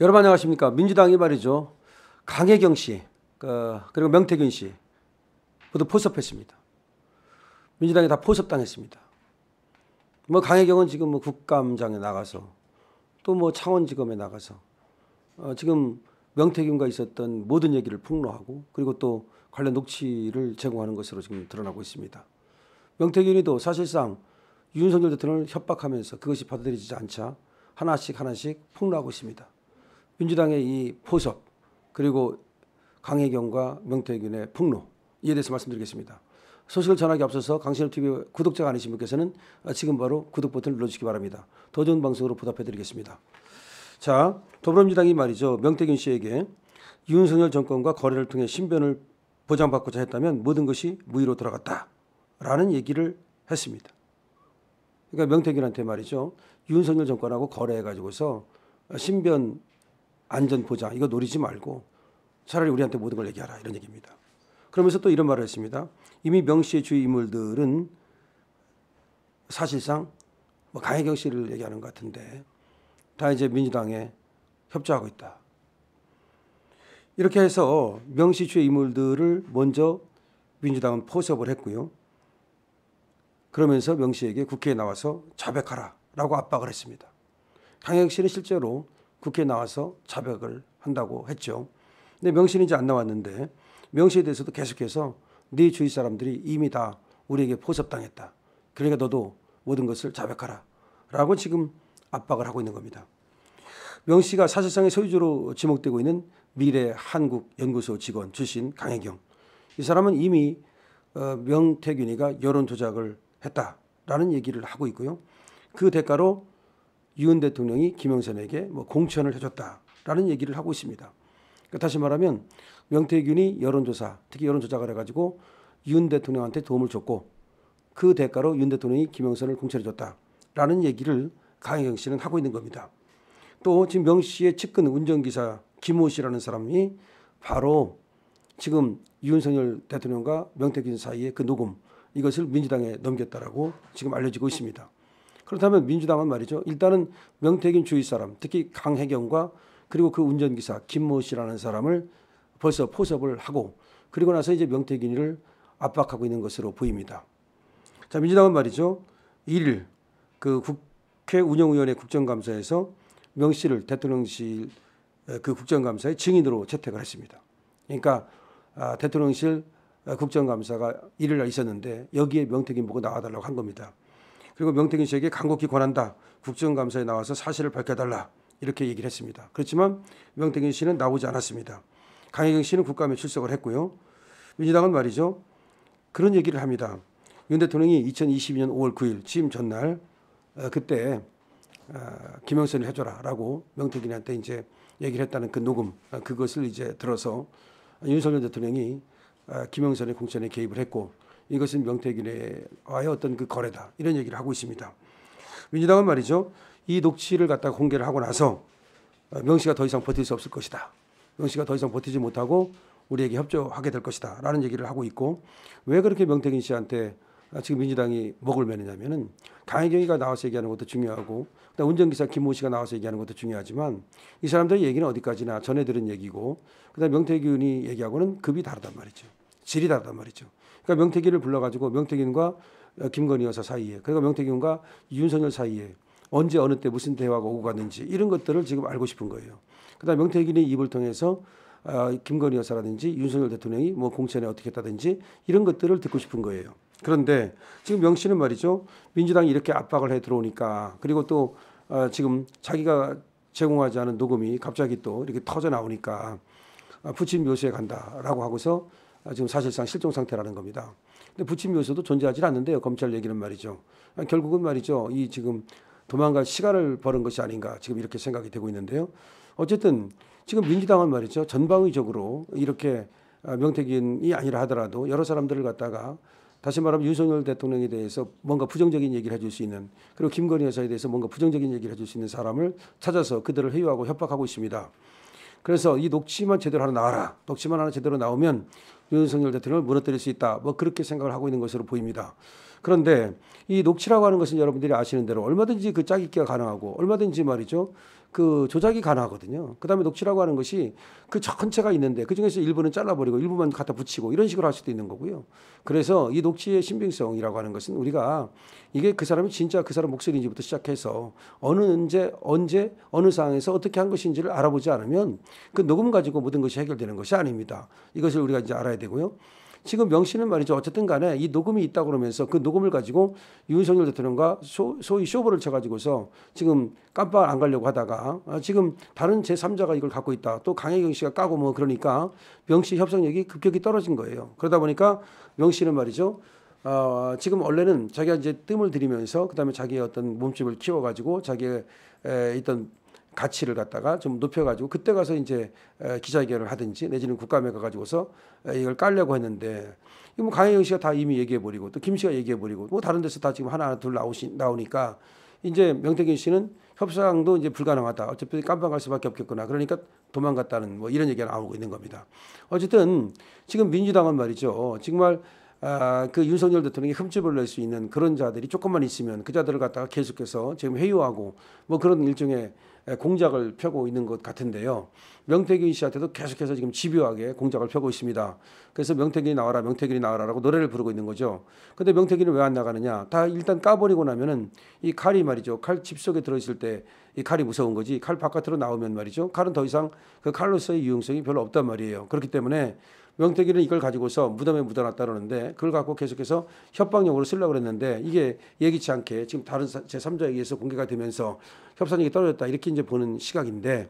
여러분 안녕하십니까. 민주당이 말이죠. 강혜경 씨, 그, 그리고 명태균 씨, 모두 포섭했습니다. 민주당이 다 포섭당했습니다. 뭐 강혜경은 지금 뭐 국감장에 나가서 또뭐 창원지검에 나가서 어 지금 명태균과 있었던 모든 얘기를 폭로하고 그리고 또 관련 녹취를 제공하는 것으로 지금 드러나고 있습니다. 명태균이도 사실상 윤석열 대통령을 협박하면서 그것이 받아들이지 않자 하나씩 하나씩 폭로하고 있습니다. 민주당의 이 포섭 그리고 강혜경과 명태균의 폭로 이에 대해서 말씀드리겠습니다. 소식을 전하기 앞서서 강신업 TV 구독자가 아니신 분께서는 지금 바로 구독 버튼을 눌러주시기 바랍니다. 더 좋은 방송으로 보답해드리겠습니다. 자, 더불어민주당이 말이죠. 명태균 씨에게 윤석열 정권과 거래를 통해 신변을 보장받고자 했다면 모든 것이 무의로 돌아갔다. 라는 얘기를 했습니다. 그러니까 명태균한테 말이죠. 윤석열 정권하고 거래해가지고서 신변 안전 보장 이거 노리지 말고 차라리 우리한테 모든 걸 얘기하라 이런 얘기입니다. 그러면서 또 이런 말을 했습니다. 이미 명시의 주의 인물들은 사실상 뭐 강혜경 씨를 얘기하는 것 같은데 다 이제 민주당에 협조하고 있다. 이렇게 해서 명시 주의 인물들을 먼저 민주당은 포섭을 했고요. 그러면서 명시에게 국회에 나와서 자백하라라고 압박을 했습니다. 강혜경 씨는 실제로 국회에 나와서 자백을 한다고 했죠. 근데 명실이 이제 안 나왔는데 명실에 대해서도 계속해서 네 주위 사람들이 이미 다 우리에게 포섭당했다. 그러니까 너도 모든 것을 자백하라. 라고 지금 압박을 하고 있는 겁니다. 명 씨가 사실상의 소유주로 지목되고 있는 미래 한국연구소 직원 출신 강혜경. 이 사람은 이미 어, 명태균이가 여론 조작을 했다라는 얘기를 하고 있고요. 그 대가로 윤 대통령이 김영삼에게 뭐 공천을 해줬다라는 얘기를 하고 있습니다. 그러니까 다시 말하면 명태균이 여론조사, 특히 여론조작을 해가지고 윤 대통령한테 도움을 줬고 그 대가로 윤 대통령이 김영선을 공천해줬다라는 얘기를 강혜경 씨는 하고 있는 겁니다. 또 지금 명 씨의 측근 운전기사 김호 씨라는 사람이 바로 지금 윤석열 대통령과 명태균 사이의 그 녹음 이것을 민주당에 넘겼다라고 지금 알려지고 있습니다. 그렇다면 민주당은 말이죠. 일단은 명태균 주위 사람, 특히 강혜경과 그리고 그 운전기사 김모 씨라는 사람을 벌써 포섭을 하고 그리고 나서 이제 명태균이를 압박하고 있는 것으로 보입니다. 자, 민주당은 말이죠. 1일 그 국회 운영위원회 국정감사에서 명 씨를 대통령실 그 국정감사의 증인으로 채택을 했습니다. 그러니까 아, 대통령실 국정감사가 1일 날 있었는데 여기에 명태균 보고 나와달라고 한 겁니다. 그리고 명태균 씨에게 간곡히 권한다. 국정감사에 나와서 사실을 밝혀달라. 이렇게 얘기를 했습니다. 그렇지만 명태균 씨는 나오지 않았습니다. 강혜경 씨는 국감에 출석을 했고요. 민주당은 말이죠. 그런 얘기를 합니다. 윤 대통령이 2022년 5월 9일 취임 전날 어, 그때 어, 김영선을 해줘라라고 명태균한테 이제 얘기를 했다는 그 녹음 어, 그것을 이제 들어서 윤석열 대통령이 어, 김영선의 공천에 개입을 했고 이것은 명태균의 어떤 그 거래다 이런 얘기를 하고 있습니다. 민주당은 말이죠. 이 녹취를 갖다 공개를 하고 나서 어, 명시가 더 이상 버틸 수 없을 것이다. 명시가 더 이상 버티지 못하고 우리에게 협조하게 될 것이다. 라는 얘기를 하고 있고 왜 그렇게 명태균 씨한테 지금 민주당이 먹을 매느냐면은 강혜경이가 나와서 얘기하는 것도 중요하고 그다음 운전기사 김 모 씨가 나와서 얘기하는 것도 중요하지만 이 사람들의 얘기는 어디까지나 전해 들은 얘기고 그다음 명태균이 얘기하고는 급이 다르단 말이죠. 질이 다르단 말이죠. 그러니까 명태기를 불러가지고 명태균과 어, 김건희 여사 사이에 그리고 명태균과 윤석열 사이에 언제 어느 때 무슨 대화가 오고 갔는지 이런 것들을 지금 알고 싶은 거예요. 그다음 명태균의 입을 통해서 어, 김건희 여사라든지 윤석열 대통령이 뭐 공천에 어떻게 했다든지 이런 것들을 듣고 싶은 거예요. 그런데 지금 명 씨는 말이죠. 민주당이 이렇게 압박을 해 들어오니까 그리고 또 어, 지금 자기가 제공하지 않은 녹음이 갑자기 또 이렇게 터져 나오니까 아, 부친 묘수에 간다라고 하고서 아, 지금 사실상 실종 상태라는 겁니다. 근데 부침 요소도 존재하지 않는데요. 검찰 얘기는 말이죠. 아, 결국은 말이죠. 이 지금 도망갈 시간을 버는 것이 아닌가 지금 이렇게 생각이 되고 있는데요. 어쨌든 지금 민주당은 말이죠. 전방위적으로 이렇게 아, 명태균이 아니라 하더라도 여러 사람들을 갖다가 다시 말하면 윤석열 대통령에 대해서 뭔가 부정적인 얘기를 해줄 수 있는 그리고 김건희 여사에 대해서 뭔가 부정적인 얘기를 해줄 수 있는 사람을 찾아서 그들을 회유하고 협박하고 있습니다. 그래서 이 녹취만 제대로 하나 나와라. 녹취만 하나 제대로 나오면 윤석열 대통령을 무너뜨릴 수 있다. 뭐 그렇게 생각을 하고 있는 것으로 보입니다. 그런데 이 녹취라고 하는 것은 여러분들이 아시는 대로 얼마든지 그 짜깁기가 가능하고 얼마든지 말이죠. 그 조작이 가능하거든요. 그다음에 녹취라고 하는 것이 그 전체가 있는데 그 중에서 일부는 잘라버리고 일부만 갖다 붙이고 이런 식으로 할 수도 있는 거고요. 그래서 이 녹취의 신빙성이라고 하는 것은 우리가 이게 그 사람이 진짜 그 사람 목소리인지부터 시작해서 어느 언제 언제 어느 상황에서 어떻게 한 것인지를 알아보지 않으면 그 녹음 가지고 모든 것이 해결되는 것이 아닙니다. 이것을 우리가 이제 알아야 되고요. 지금 명 씨는 말이죠. 어쨌든 간에 이 녹음이 있다 고 그러면서 그 녹음을 가지고 윤석열 대통령과 소, 소위 쇼부를 쳐가지고서 지금 깜빡 안 가려고 하다가 아, 지금 다른 제3자가 이걸 갖고 있다. 또 강혜경 씨가 까고 뭐 그러니까 명씨 협상력이 급격히 떨어진 거예요. 그러다 보니까 명 씨는 말이죠. 어, 지금 원래는 자기가 이제 뜸을 들이면서 그다음에 자기의 어떤 몸집을 키워가지고 자기의 에, 있던 가치를 갖다가 좀 높여가지고 그때 가서 이제 기자회견을 하든지 내지는 국감에 가가지고서 이걸 깔려고 했는데 뭐 강혜영 씨가 다 이미 얘기해버리고 또 김 씨가 얘기해버리고 뭐 다른 데서 다 지금 하나 둘 나오시, 나오니까 이제 명태균 씨는 협상도 이제 불가능하다. 어차피 깜빵할 수밖에 없겠구나. 그러니까 도망갔다는 뭐 이런 얘기가 나오고 있는 겁니다. 어쨌든 지금 민주당은 말이죠. 정말 아, 그 윤석열 대통령이 흠집을 낼 수 있는 그런 자들이 조금만 있으면 그 자들을 갖다가 계속해서 지금 회유하고 뭐 그런 일종의 예, 공작을 펴고 있는 것 같은데요. 명태균 씨한테도 계속해서 지금 집요하게 공작을 펴고 있습니다. 그래서 명태균이 나와라, 명태균이 나와라라고 노래를 부르고 있는 거죠. 근데 명태균이 왜 안 나가느냐? 다 일단 까버리고 나면은 이 칼이 말이죠. 칼집 속에 들어있을 때 이 칼이 무서운 거지. 칼 바깥으로 나오면 말이죠. 칼은 더 이상 그 칼로서의 유용성이 별로 없단 말이에요. 그렇기 때문에 명태기는 이걸 가지고서 무덤에 묻어놨다 그러는데 그걸 갖고 계속해서 협박용으로 쓰려고 그랬는데 이게 예기치 않게 지금 다른 제3자에 의해서 공개가 되면서 협상력이 떨어졌다 이렇게 이제 보는 시각인데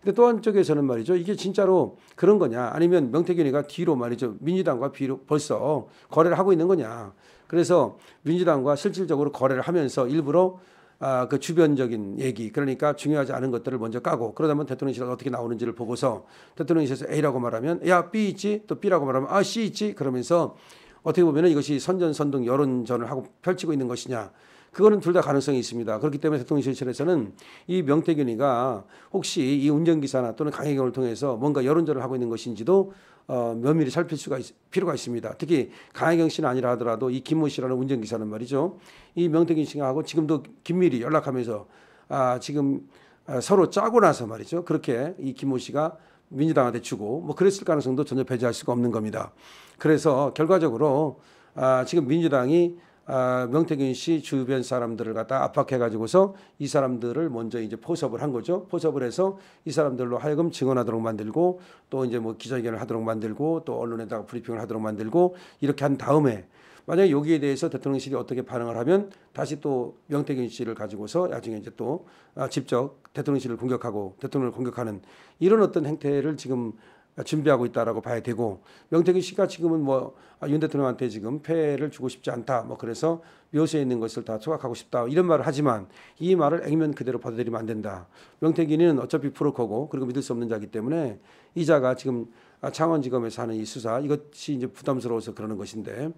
근데 또 한쪽에서는 말이죠. 이게 진짜로 그런 거냐 아니면 명태균이가 뒤로 말이죠. 민주당과 비로 벌써 거래를 하고 있는 거냐. 그래서 민주당과 실질적으로 거래를 하면서 일부러 아, 그 주변적인 얘기 그러니까 중요하지 않은 것들을 먼저 까고 그러다 보면 대통령실에 어떻게 나오는지를 보고서 대통령실에서 A라고 말하면 야 B 있지 또 B라고 말하면 아 C 있지 그러면서 어떻게 보면 이것이 선전선동 여론전을 하고 펼치고 있는 것이냐 그거는 둘 다 가능성이 있습니다. 그렇기 때문에 대통령실에서는 이 명태균이가 혹시 이 운전기사나 또는 강행경을 통해서 뭔가 여론전을 하고 있는 것인지도 어, 면밀히 살필 수가 있, 필요가 있습니다. 특히 강혜경 씨는 아니라 하더라도 이 김모 씨라는 운전기사는 말이죠. 이 명태균 씨하고 지금도 긴밀히 연락하면서 아, 지금 아, 서로 짜고 나서 말이죠. 그렇게 이 김모 씨가 민주당한테 주고 뭐 그랬을 가능성도 전혀 배제할 수가 없는 겁니다. 그래서 결과적으로 아, 지금 민주당이 아, 명태균 씨 주변 사람들을 갖다 압박해가지고서 이 사람들을 먼저 이제 포섭을 한 거죠. 포섭을 해서 이 사람들로 하여금 증언하도록 만들고 또 이제 뭐 기자회견을 하도록 만들고 또 언론에다가 브리핑을 하도록 만들고 이렇게 한 다음에 만약에 여기에 대해서 대통령실이 어떻게 반응을 하면 다시 또 명태균 씨를 가지고서 나중에 이제 또 아, 직접 대통령실을 공격하고 대통령을 공격하는 이런 어떤 행태를 지금 그러니까 준비하고 있다라고 봐야 되고 명태균 씨가 지금은 뭐윤 아, 대통령한테 지금 폐를 주고 싶지 않다 뭐 그래서 묘소에 있는 것을 다 소각하고 싶다 이런 말을 하지만 이 말을 액면 그대로 받아들이면 안 된다 명태균이는 어차피 프로커고 그리고 믿을 수 없는 자기 때문에 이자가 지금 아, 창원지검에서 하는 이 수사 이것이 이제 부담스러워서 그러는 것인데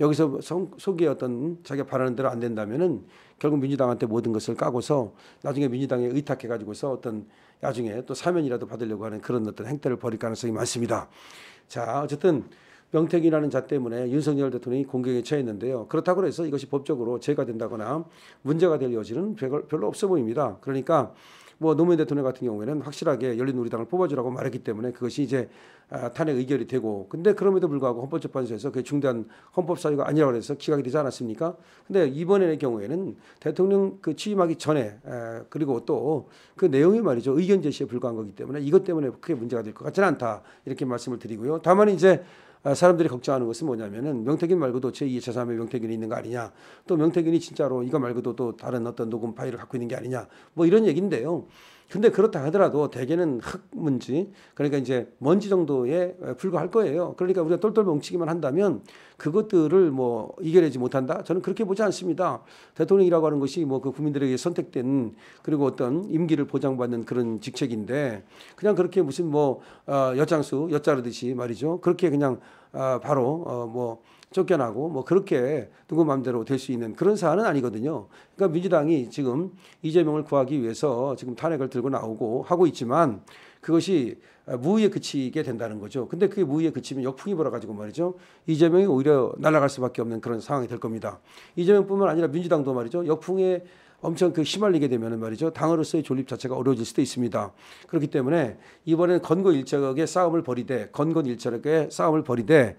여기서 속이 어떤 자기가 바라는 대로 안 된다면은 결국 민주당한테 모든 것을 까고서 나중에 민주당에 의탁해 가지고서 어떤 나중에 또 사면이라도 받으려고 하는 그런 어떤 행태를 벌일 가능성이 많습니다. 자, 어쨌든 명택이라는 자 때문에 윤석열 대통령이 공격에 처했는데요. 그렇다고 해서 이것이 법적으로 죄가 된다거나 문제가 될 여지는 별로 없어 보입니다. 그러니까 뭐 노무현 대통령 같은 경우에는 확실하게 열린우리당을 뽑아주라고 말했기 때문에 그것이 이제 아, 탄핵 의결이 되고 근데 그럼에도 불구하고 헌법재판소에서 그게 중대한 헌법 사유가 아니라고 해서 기각이 되지 않았습니까? 근데 이번의 경우에는 대통령 그 취임하기 전에 아, 그리고 또 그 내용이 말이죠 의견 제시에 불과한 거기 때문에 이것 때문에 크게 문제가 될 것 같지는 않다 이렇게 말씀을 드리고요. 다만 이제 아, 사람들이 걱정하는 것은 뭐냐면은 명태균 말고도 제2의 제3의 명태균이 있는 거 아니냐. 또 명태균이 진짜로 이거 말고도 또 다른 어떤 녹음 파일을 갖고 있는 게 아니냐. 뭐 이런 얘기인데요. 근데 그렇다 하더라도 대개는 흙먼지 그러니까 이제 먼지 정도에 불과할 거예요. 그러니까 우리가 똘똘 뭉치기만 한다면 그것들을 뭐 이겨내지 못한다. 저는 그렇게 보지 않습니다. 대통령이라고 하는 것이 뭐 그 국민들에게 선택된 그리고 어떤 임기를 보장받는 그런 직책인데 그냥 그렇게 무슨 뭐 어, 여장수여자르듯이 말이죠. 그렇게 그냥 어, 바로 어, 뭐 쫓겨나고 뭐 그렇게 누구 마음대로 될 수 있는 그런 사안은 아니거든요. 그러니까 민주당이 지금 이재명을 구하기 위해서 지금 탄핵을 들고 나오고 하고 있지만 그것이 무의에 그치게 된다는 거죠. 근데 그게 무의에 그치면 역풍이 불어가지고 말이죠. 이재명이 오히려 날아갈 수밖에 없는 그런 상황이 될 겁니다. 이재명뿐만 아니라 민주당도 말이죠. 역풍에 엄청 그 휘말리게 되면 말이죠. 당으로서의 존립 자체가 어려워질 수도 있습니다. 그렇기 때문에 이번엔 건고 일적에 싸움을 벌이되 건건 일적에 싸움을 벌이되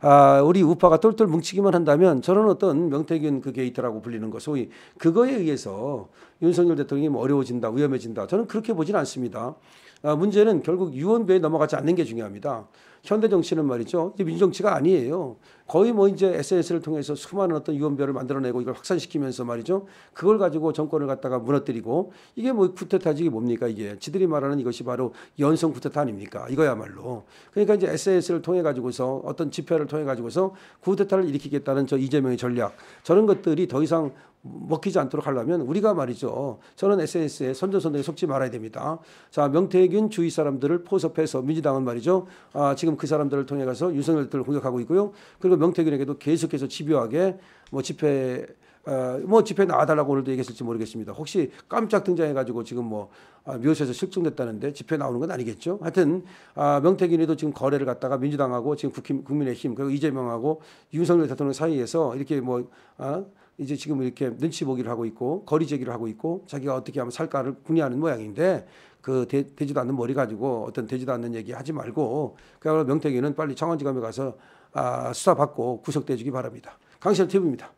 아, 우리 우파가 똘똘 뭉치기만 한다면 저런 어떤 명태균 그 게이트라고 불리는 것 소위 그거에 의해서 윤석열 대통령이 뭐 어려워진다 위험해진다 저는 그렇게 보진 않습니다. 아, 문제는 결국 유언비에 넘어가지 않는 게 중요합니다. 현대 정치는 말이죠. 이제 민정치가 아니에요. 거의 뭐 이제 SNS를 통해서 수많은 어떤 유언별을 만들어내고 이걸 확산시키면서 말이죠. 그걸 가지고 정권을 갖다가 무너뜨리고 이게 뭐 쿠데타지 뭡니까 이게. 지들이 말하는 이것이 바로 연성 쿠데타 아닙니까. 이거야말로. 그러니까 이제 SNS를 통해 가지고서 어떤 지표를 통해 가지고서 쿠데타를 일으키겠다는 저 이재명의 전략 저런 것들이 더 이상 먹히지 않도록 하려면 우리가 말이죠. 저는 SNS에 선전선동에 속지 말아야 됩니다. 자, 명태균 주위 사람들을 포섭해서 민주당은 말이죠. 아, 지금 그 사람들을 통해 가서 윤석열들을 공격하고 있고요. 그리고 명태균에게도 계속해서 집요하게 뭐 집회 어, 뭐 집회 나와달라고 오늘도 얘기했을지 모르겠습니다. 혹시 깜짝 등장해가지고 지금 뭐 아, 묘소에서 실종됐다는데 집회 나오는 건 아니겠죠? 하여튼 아, 명태균이도 지금 거래를 갖다가 민주당하고 지금 국힘, 국민의힘 그리고 이재명하고 윤석열 대통령 사이에서 이렇게 뭐 아, 이제 지금 이렇게 눈치 보기를 하고 있고 거리 제기를 하고 있고 자기가 어떻게 하면 살까를 궁리하는 모양인데 그 되, 되 지도 않는 머리 가지고 어떤 되지도 않는 얘기 하지 말고 그야말로 명태균은 빨리 청원지검에 가서 아, 수사받고 구속돼 주기 바랍니다. 강시현 TV입니다.